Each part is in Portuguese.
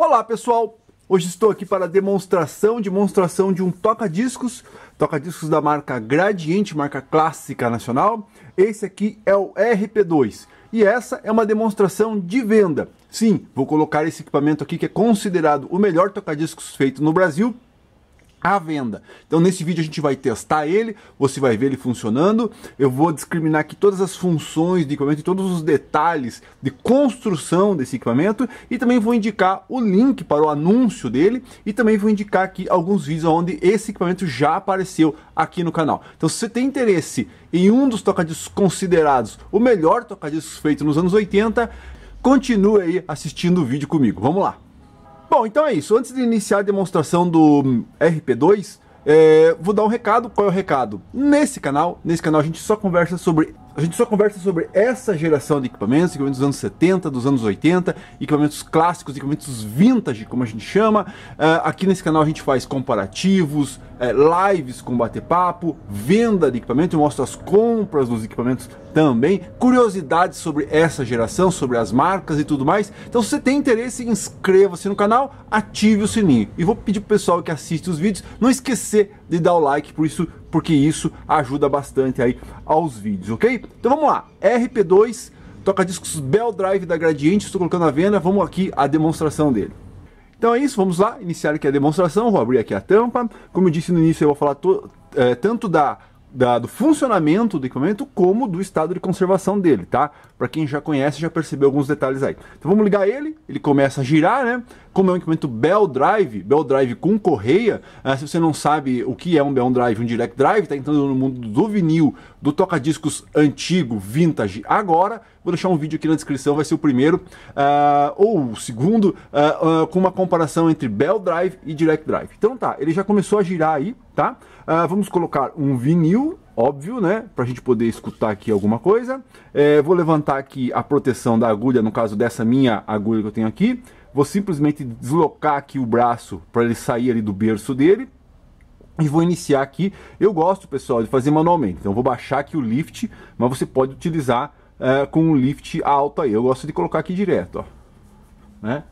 Olá pessoal, hoje estou aqui para demonstração, demonstração de um toca-discos, toca-discos da marca Gradiente, marca clássica nacional. Esse aqui é o RP2 e essa é uma demonstração de venda. Sim, vou colocar esse equipamento aqui que é considerado o melhor toca-discos feito no Brasil à venda. Então nesse vídeo a gente vai testar ele, você vai ver ele funcionando, eu vou discriminar aqui todas as funções do equipamento e todos os detalhes de construção desse equipamento e também vou indicar o link para o anúncio dele e também vou indicar aqui alguns vídeos onde esse equipamento já apareceu aqui no canal. Então se você tem interesse em um dos tocadiscos considerados o melhor tocadiscos feito nos anos 80, continue aí assistindo o vídeo comigo, vamos lá! Bom, então é isso. Antes de iniciar a demonstração do RP2, é, vou dar um recado. Qual é o recado? Nesse canal, nesse canal a gente só conversa sobre a gente só conversa sobre essa geração de equipamentos, equipamentos dos anos 70, dos anos 80, equipamentos clássicos, equipamentos vintage, como a gente chama. Ah, aqui nesse canal a gente faz comparativos, é, lives com bate-papo, venda de equipamento, eu mostro as compras dos equipamentos também, curiosidades sobre essa geração, sobre as marcas e tudo mais. Então se você tem interesse, inscreva-se no canal, ative o sininho. E vou pedir pro pessoal que assiste os vídeos não esquecer de dar o like, por isso porque isso ajuda bastante aí aos vídeos, ok? Então vamos lá, RP2, toca-discos Bell Drive da Gradiente, estou colocando a venda, vamos aqui a demonstração dele. Então é isso, vamos lá, iniciar aqui a demonstração, vou abrir aqui a tampa, como eu disse no início eu vou falar é, tanto da da, do funcionamento do equipamento como do estado de conservação dele, tá? Para quem já conhece, já percebeu alguns detalhes aí. Então vamos ligar ele, ele começa a girar, né? Como é um equipamento Bell Drive, Bell Drive com correia, ah, se você não sabe o que é um Bell Drive, um Direct Drive, tá entrando no mundo do vinil, do toca-discos antigo, vintage, agora, vou deixar um vídeo aqui na descrição, vai ser o primeiro, ah, ou o segundo, ah, com uma comparação entre Bell Drive e Direct Drive. Então tá, ele já começou a girar aí, tá? Ah, vamos colocar um vinil, óbvio, né? Para a gente poder escutar aqui alguma coisa. É, vou levantar aqui a proteção da agulha, no caso dessa minha agulha que eu tenho aqui. Vou simplesmente deslocar aqui o braço para ele sair ali do berço dele. E vou iniciar aqui. Eu gosto, pessoal, de fazer manualmente. Então vou baixar aqui o lift, mas você pode utilizar eh, com um lift alto aí. Eu gosto de colocar aqui direto, ó. Né?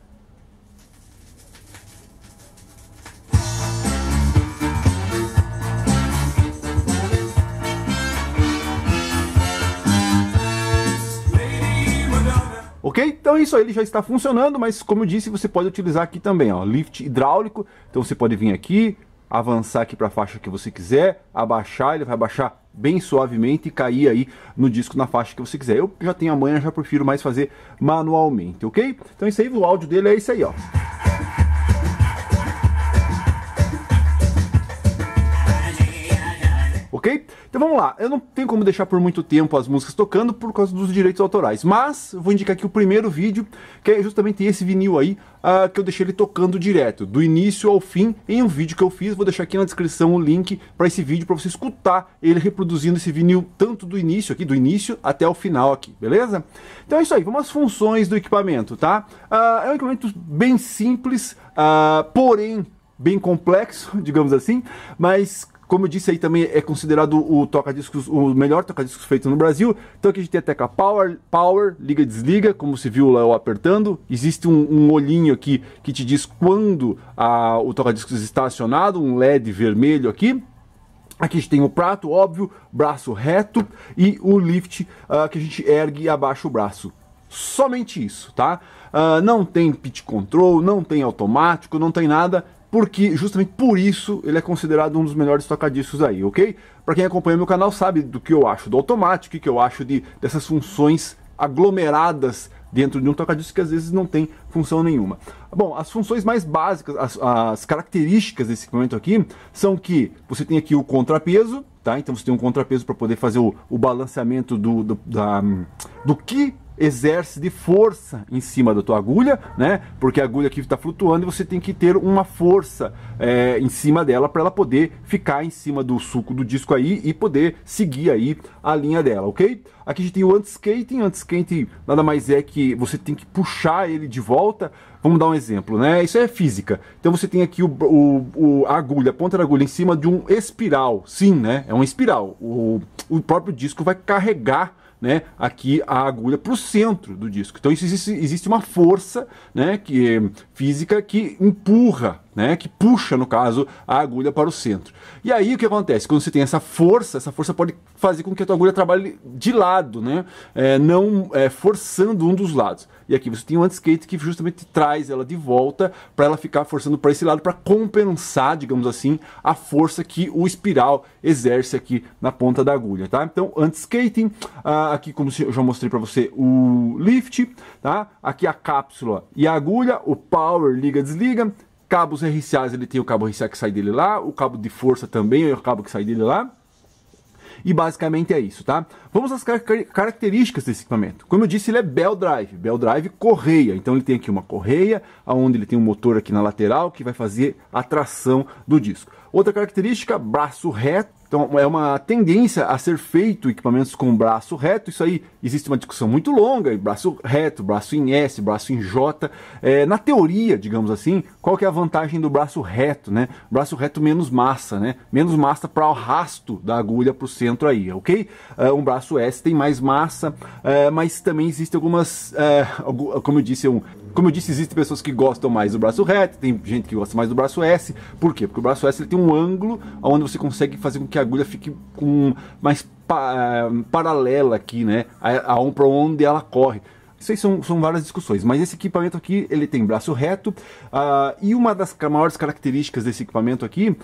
Ok? Então é isso aí, ele já está funcionando, mas como eu disse, você pode utilizar aqui também, ó, lift hidráulico. Então você pode vir aqui, avançar aqui para a faixa que você quiser, abaixar, ele vai abaixar bem suavemente e cair aí no disco na faixa que você quiser. Eu já tenho a manha, já prefiro mais fazer manualmente, ok? Então é isso aí, o áudio dele é isso aí, ó. ok? Então vamos lá. Eu não tenho como deixar por muito tempo as músicas tocando por causa dos direitos autorais, mas vou indicar aqui o primeiro vídeo, que é justamente esse vinil aí, uh, que eu deixei ele tocando direto, do início ao fim, em um vídeo que eu fiz. Vou deixar aqui na descrição o link para esse vídeo, para você escutar ele reproduzindo esse vinil tanto do início aqui, do início até o final aqui, beleza? Então é isso aí, vamos às funções do equipamento, tá? Uh, é um equipamento bem simples, uh, porém bem complexo, digamos assim, mas como eu disse aí também, é considerado o toca-discos, o melhor toca-discos feito no Brasil. Então aqui a gente tem a tecla Power, Power, liga desliga, como se viu lá eu apertando. Existe um, um olhinho aqui que te diz quando a, o toca-discos está acionado, um LED vermelho aqui. Aqui a gente tem o prato, óbvio, braço reto e o lift uh, que a gente ergue e abaixa o braço. Somente isso, tá? Uh, não tem pitch control, não tem automático, não tem nada porque justamente por isso ele é considerado um dos melhores tocadiscos aí, ok? Para quem acompanha meu canal sabe do que eu acho do automático, o que eu acho de dessas funções aglomeradas dentro de um tocadiscos que às vezes não tem função nenhuma. Bom, as funções mais básicas, as, as, características desse equipamento aqui são que você tem aqui o contrapeso, tá? Então você tem um contrapeso para poder fazer o, o balanceamento do, do, da, do que exerce de força em cima da tua agulha, né? Porque a agulha aqui está flutuando e você tem que ter uma força é, em cima dela para ela poder ficar em cima do suco do disco aí e poder seguir aí a linha dela, ok? Aqui a gente tem o anti-skating, anti-skating nada mais é que você tem que puxar ele de volta. Vamos dar um exemplo, né? Isso é física. Então você tem aqui o, o, o a agulha, a ponta da agulha em cima de um espiral. Sim, né? É um espiral. O, o próprio disco vai carregar né, aqui a agulha para o centro do disco. Então isso existe, existe uma força né, que, é física que empurra né, que puxa, no caso, a agulha para o centro. E aí o que acontece? Quando você tem essa força, essa força pode fazer com que a tua agulha trabalhe de lado, né, é, não é, forçando um dos lados. E aqui você tem um anti-skate que justamente traz ela de volta para ela ficar forçando para esse lado para compensar, digamos assim, a força que o espiral exerce aqui na ponta da agulha, tá? Então, anti-skating, ah, aqui como eu já mostrei para você, o lift, tá? Aqui a cápsula e a agulha, o power liga-desliga, Cabos RCAs, ele tem o cabo RCA que sai dele lá, o cabo de força também é o cabo que sai dele lá. E basicamente é isso, tá? Vamos às car características desse equipamento. Como eu disse, ele é Bell Drive, Bell Drive correia. Então ele tem aqui uma correia, aonde ele tem um motor aqui na lateral que vai fazer a tração do disco. Outra característica, braço reto então é uma tendência a ser feito equipamentos com braço reto. Isso aí existe uma discussão muito longa, braço reto, braço em S, braço em J. É, na teoria, digamos assim, qual que é a vantagem do braço reto, né? Braço reto menos massa, né? Menos massa para o rasto da agulha para o centro aí, ok? É, um braço S tem mais massa, é, mas também existem algumas, é, como eu disse, um, como eu disse, existem pessoas que gostam mais do braço reto, tem gente que gosta mais do braço S. Por quê? Porque o braço S ele tem um ângulo onde você consegue fazer com que a agulha fique com mais pa eh, paralela aqui, né? A, a, para onde ela corre. Isso aí são, são, várias discussões, mas esse equipamento aqui ele tem braço reto uh, e uma das maiores características desse equipamento aqui, uh,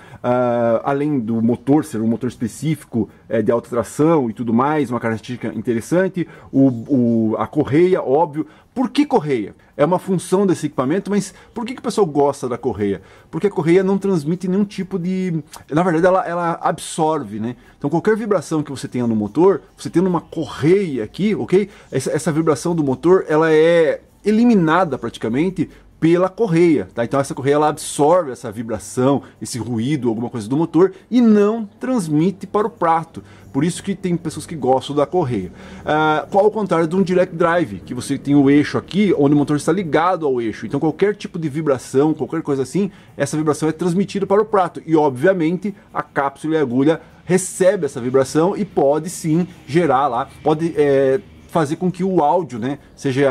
além do motor ser um motor específico é, de alta tração e tudo mais, uma característica interessante, o, o, a correia, óbvio, por que correia? É uma função desse equipamento, mas por que, que o pessoal gosta da correia? Porque a correia não transmite nenhum tipo de. Na verdade, ela, ela absorve, né? Então, qualquer vibração que você tenha no motor, você tendo uma correia aqui, ok? Essa, essa vibração do motor, ela é eliminada praticamente pela correia, tá? Então essa correia ela absorve essa vibração, esse ruído, alguma coisa do motor e não transmite para o prato. Por isso que tem pessoas que gostam da correia. Ah, qual ao contrário de um direct drive, que você tem o eixo aqui, onde o motor está ligado ao eixo. Então qualquer tipo de vibração, qualquer coisa assim, essa vibração é transmitida para o prato. E obviamente a cápsula e a agulha recebe essa vibração e pode sim gerar lá, pode é, fazer com que o áudio né, seja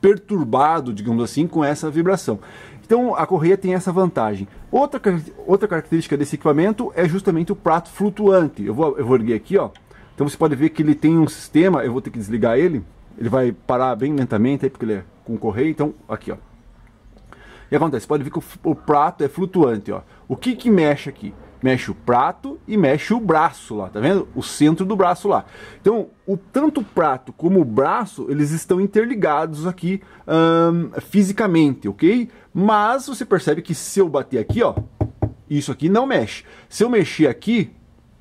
perturbado, digamos assim, com essa vibração. Então a correia tem essa vantagem. Outra, outra característica desse equipamento é justamente o prato flutuante. Eu vou, eu vou erguer aqui, ó. Então você pode ver que ele tem um sistema, eu vou ter que desligar ele. Ele vai parar bem lentamente aí, porque ele é com correia. Então, aqui, ó. E acontece, pode ver que o, o prato é flutuante, ó. O que que mexe aqui? mexe o prato e mexe o braço lá, tá vendo? O centro do braço lá. Então, o tanto o prato como o braço, eles estão interligados aqui hum, fisicamente, ok? Mas você percebe que se eu bater aqui, ó, isso aqui não mexe. Se eu mexer aqui,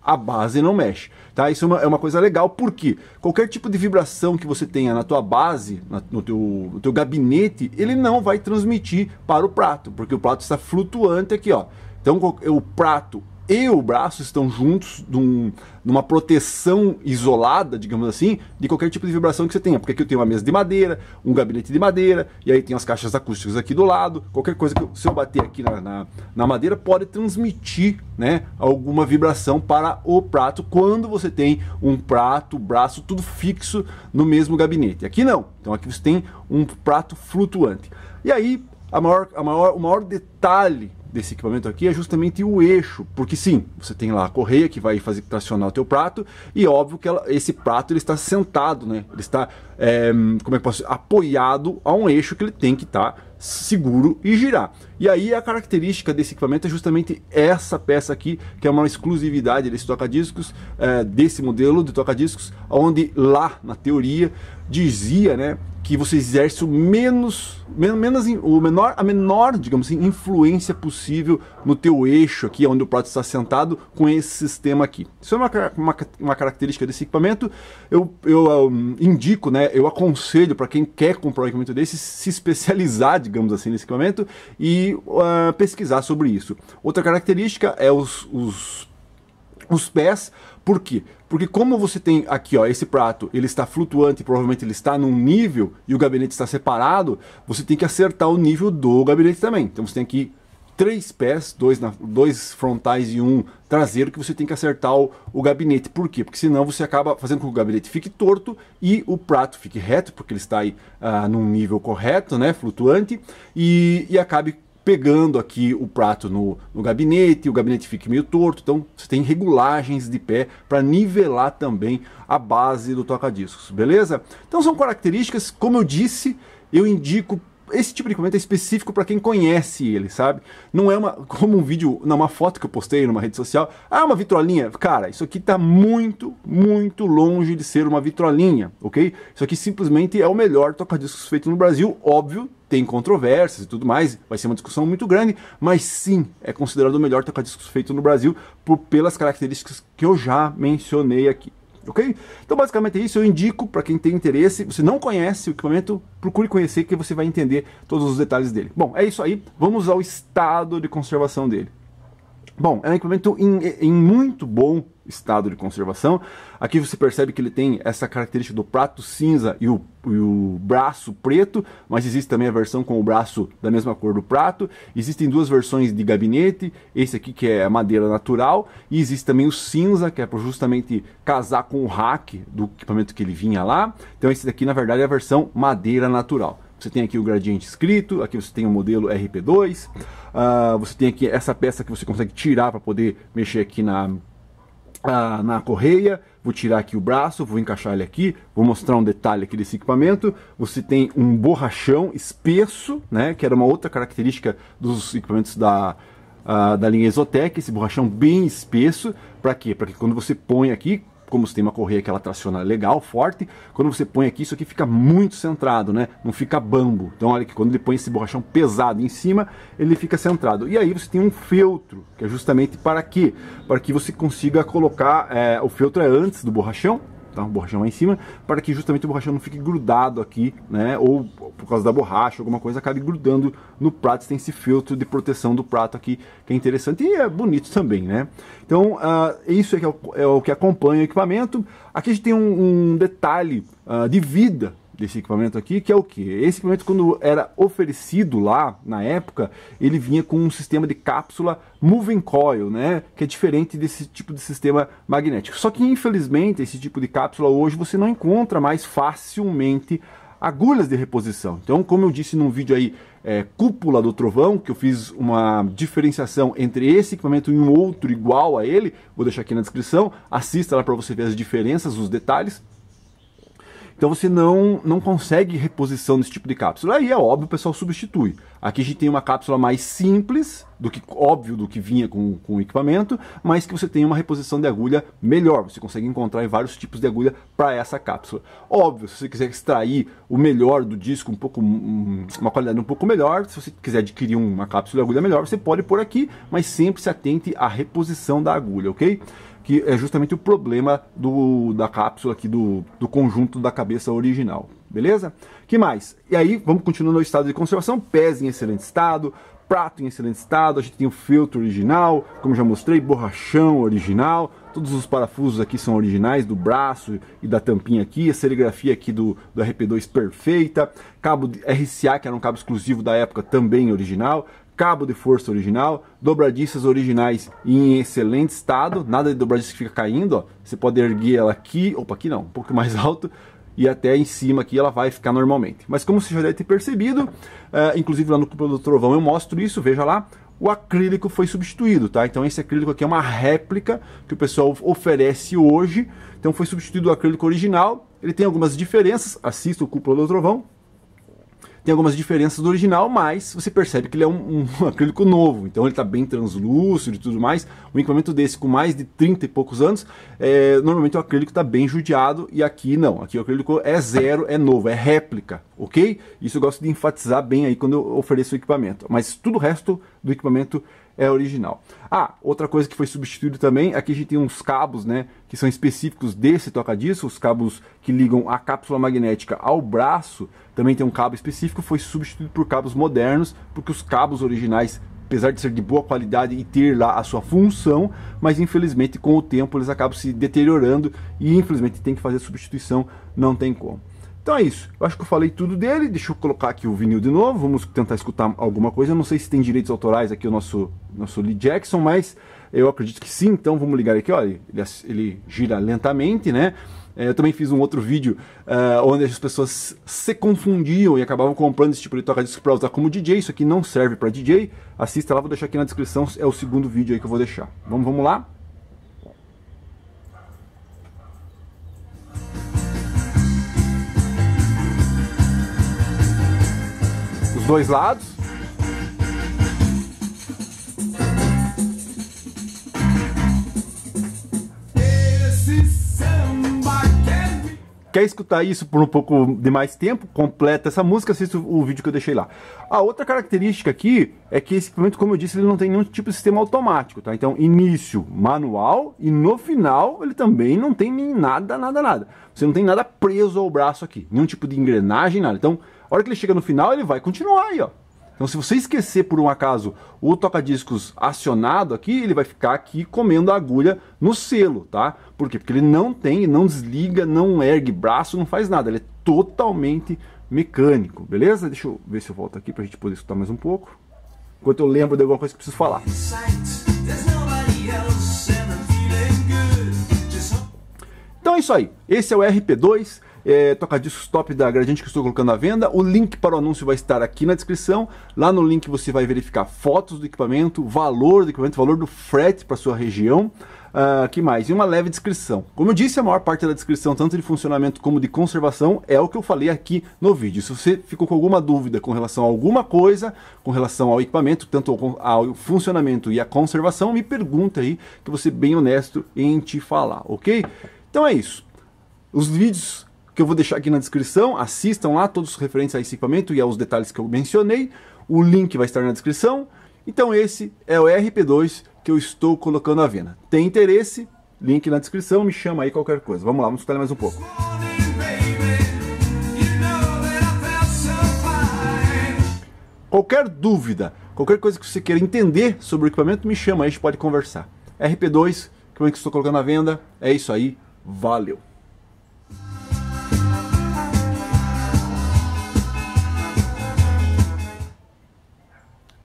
a base não mexe, tá? Isso é uma, é uma coisa legal, porque qualquer tipo de vibração que você tenha na tua base, na, no, teu, no teu gabinete, ele não vai transmitir para o prato, porque o prato está flutuante aqui, ó. Então é o prato e o braço estão juntos num, numa proteção isolada, digamos assim, de qualquer tipo de vibração que você tenha. Porque aqui eu tenho uma mesa de madeira, um gabinete de madeira, e aí tem as caixas acústicas aqui do lado. Qualquer coisa que eu, se eu bater aqui na, na, na, madeira pode transmitir né, alguma vibração para o prato quando você tem um prato, braço, tudo fixo no mesmo gabinete. Aqui não. Então aqui você tem um prato flutuante. E aí, a maior, a maior, o maior detalhe desse equipamento aqui é justamente o eixo, porque sim, você tem lá a correia que vai fazer tracionar o teu prato e óbvio que ela, esse prato ele está sentado, né? Ele está, é, como é que posso, apoiado a um eixo que ele tem que estar tá seguro e girar. E aí a característica desse equipamento é justamente essa peça aqui, que é uma exclusividade desse toca-discos, é, desse modelo de toca-discos, onde lá na teoria dizia, né, que você exerce o menos, menos, o menor, a menor, digamos assim, influência possível no teu eixo aqui, onde o prato está sentado, com esse sistema aqui. Isso é uma, uma, uma característica desse equipamento. Eu, eu, eu ah, indico, né, eu aconselho para quem quer comprar um equipamento desse, se especializar, digamos assim, nesse equipamento, e uh, pesquisar sobre isso. Outra característica é os, os, os pés, por quê? Porque como você tem aqui, ó, esse prato, ele está flutuante, provavelmente ele está num nível e o gabinete está separado, você tem que acertar o nível do gabinete também. Então você tem que três pés, dois, na, dois frontais e um traseiro, que você tem que acertar o, o, gabinete. Por quê? Porque senão você acaba fazendo com que o gabinete fique torto e o prato fique reto, porque ele está aí ah, num nível correto, né, flutuante, e, e acabe pegando aqui o prato no, no, gabinete, o gabinete fique meio torto, então você tem regulagens de pé para nivelar também a base do toca-discos, beleza? Então são características, como eu disse, eu indico esse tipo de comentário é específico para quem conhece ele, sabe? Não é uma como um vídeo, não uma foto que eu postei numa rede social. Ah, uma vitrolinha. Cara, isso aqui tá muito, muito longe de ser uma vitrolinha, OK? Isso aqui simplesmente é o melhor toca-discos feito no Brasil, óbvio, tem controvérsias e tudo mais, vai ser uma discussão muito grande, mas sim, é considerado o melhor toca-discos feito no Brasil por, pelas características que eu já mencionei aqui ok? Então, basicamente é isso. Eu indico para quem tem interesse. Você não conhece o equipamento, procure conhecer que você vai entender todos os detalhes dele. Bom, é isso aí. Vamos ao estado de conservação dele. Bom, é um equipamento em, em, muito bom estado de conservação. Aqui você percebe que ele tem essa característica do prato cinza e o, e o braço preto, mas existe também a versão com o braço da mesma cor do prato. Existem duas versões de gabinete, esse aqui que é madeira natural, e existe também o cinza, que é para justamente casar com o rack do equipamento que ele vinha lá. Então esse daqui na verdade é a versão madeira natural. Você tem aqui o gradiente escrito, aqui você tem o modelo RP2, uh, ah, você tem aqui essa peça que você consegue tirar para poder mexer aqui na, uh, na correia. Vou tirar aqui o braço, vou encaixar ele aqui, vou mostrar um detalhe aqui desse equipamento. Você tem um borrachão espesso, né, que era uma outra característica dos equipamentos da, uh, da linha Exotec, esse borrachão bem espesso. Para quê? Para que quando você põe aqui, como você tem uma correia que ela traciona legal, forte, quando você põe aqui, isso aqui fica muito centrado, né? Não fica bambo. Então olha que quando ele põe esse borrachão pesado em cima, ele fica centrado. E aí você tem um feltro, que é justamente para quê? Para que você consiga colocar, é, o feltro é antes do borrachão, um uma borracha em cima, para que justamente o borrachão não fique grudado aqui, né? Ou por causa da borracha, alguma coisa acabe grudando no prato. Você tem esse filtro de proteção do prato aqui, que é interessante e é bonito também, né? Então, uh, isso é, que é, o, é o que acompanha o equipamento. Aqui a gente tem um, um detalhe uh, de vida desse equipamento aqui, que é o que? Esse equipamento, quando era oferecido lá na época, ele vinha com um sistema de cápsula moving coil, né? Que é diferente desse tipo de sistema magnético. Só que, infelizmente, esse tipo de cápsula hoje você não encontra mais facilmente agulhas de reposição. Então, como eu disse num vídeo aí, é, cúpula do trovão, que eu fiz uma diferenciação entre esse equipamento e um outro igual a ele, vou deixar aqui na descrição, assista lá para você ver as diferenças, os detalhes. Então você não, não consegue reposição desse tipo de cápsula. Aí é óbvio, o pessoal substitui. Aqui a gente tem uma cápsula mais simples, do que óbvio do que vinha com, com o equipamento, mas que você tem uma reposição de agulha melhor. Você consegue encontrar vários tipos de agulha para essa cápsula. Óbvio, se você quiser extrair o melhor do disco, um pouco uma qualidade um pouco melhor, se você quiser adquirir uma cápsula de agulha melhor, você pode pôr aqui, mas sempre se atente à reposição da agulha, ok? que é justamente o problema do, da cápsula aqui, do, do conjunto da cabeça original. Beleza? que mais? E aí, vamos continuando no estado de conservação, pés em excelente estado, prato em excelente estado, a gente tem o filtro original, como já mostrei, borrachão original, todos os parafusos aqui são originais, do braço e da tampinha aqui, a serigrafia aqui do, do RP2 perfeita, cabo RCA, que era um cabo exclusivo da época, também original, cabo de força original, dobradiças originais em excelente estado, nada de dobradiça que fica caindo, ó. Você pode erguer ela aqui, opa, aqui não, um pouco mais alto, e até em cima aqui ela vai ficar normalmente. Mas como você já deve ter percebido, eh, inclusive lá no Cúpula do Trovão eu mostro isso, veja lá, o acrílico foi substituído, tá? Então esse acrílico aqui é uma réplica que o pessoal oferece hoje, então foi substituído o acrílico original, ele tem algumas diferenças, assista o Cúpula do Trovão, tem algumas diferenças do original, mas você percebe que ele é um, um acrílico novo, então ele está bem translúcido e tudo mais. Um equipamento desse com mais de 30 e poucos anos, é, normalmente o acrílico está bem judiado e aqui não. Aqui o acrílico é zero, é novo, é réplica, ok? Isso eu gosto de enfatizar bem aí quando eu ofereço o equipamento. Mas tudo o resto do equipamento é original. Ah, outra coisa que foi substituída também, aqui a gente tem uns cabos, né, que são específicos desse toca-disco, os cabos que ligam a cápsula magnética ao braço, também tem um cabo específico, foi substituído por cabos modernos, porque os cabos originais apesar de ser de boa qualidade e ter lá a sua função, mas infelizmente com o tempo eles acabam se deteriorando e infelizmente tem que fazer substituição, não tem como. Então é isso. Eu acho que eu falei tudo dele. Deixa eu colocar aqui o vinil de novo. Vamos tentar escutar alguma coisa. Eu não sei se tem direitos autorais aqui o nosso, nosso Lee Jackson, mas eu acredito que sim. Então vamos ligar aqui. Olha, ele, ele gira lentamente, né? É, eu também fiz um outro vídeo uh, onde as pessoas se confundiam e acabavam comprando esse tipo de toca-disco para usar como DJ. Isso aqui não serve para DJ. Assista lá, vou deixar aqui na descrição. É o segundo vídeo aí que eu vou deixar. Vamos, vamos lá? dois lados. Quer escutar isso por um pouco de mais tempo? Completa essa música, assista o vídeo que eu deixei lá. A outra característica aqui é que esse equipamento, como eu disse, ele não tem nenhum tipo de sistema automático, tá? Então, início manual e no final ele também não tem nem nada, nada, nada. Você não tem nada preso ao braço aqui, nenhum tipo de engrenagem, nada. Então, a hora que ele chega no final, ele vai continuar aí, ó. Então, se você esquecer por um acaso o toca-discos acionado aqui, ele vai ficar aqui comendo a agulha no selo, tá? Por quê? Porque ele não tem, não desliga, não ergue braço, não faz nada. Ele é totalmente mecânico, beleza? Deixa eu ver se eu volto aqui pra gente poder escutar mais um pouco. Enquanto eu lembro de alguma coisa que preciso falar. Então é isso aí. Esse é o RP2 é, tocadiscos top da Gradiente que estou colocando à venda. O link para o anúncio vai estar aqui na descrição. Lá no link você vai verificar fotos do equipamento, valor do equipamento, valor do frete para sua região. Uh, que mais? E uma leve descrição. Como eu disse, a maior parte da descrição, tanto de funcionamento como de conservação, é o que eu falei aqui no vídeo. Se você ficou com alguma dúvida com relação a alguma coisa, com relação ao equipamento, tanto ao, ao funcionamento e à conservação, me pergunta aí, que eu vou ser bem honesto em te falar, ok? Então é isso. Os vídeos que eu vou deixar aqui na descrição. Assistam lá todos os referentes a esse equipamento e aos detalhes que eu mencionei. O link vai estar na descrição. Então esse é o RP2 que eu estou colocando à venda. Tem interesse? Link na descrição, me chama aí qualquer coisa. Vamos lá, vamos escutar mais um pouco. Qualquer dúvida, qualquer coisa que você queira entender sobre o equipamento, me chama aí, a gente pode conversar. RP2, é que eu estou colocando à venda, é isso aí, valeu!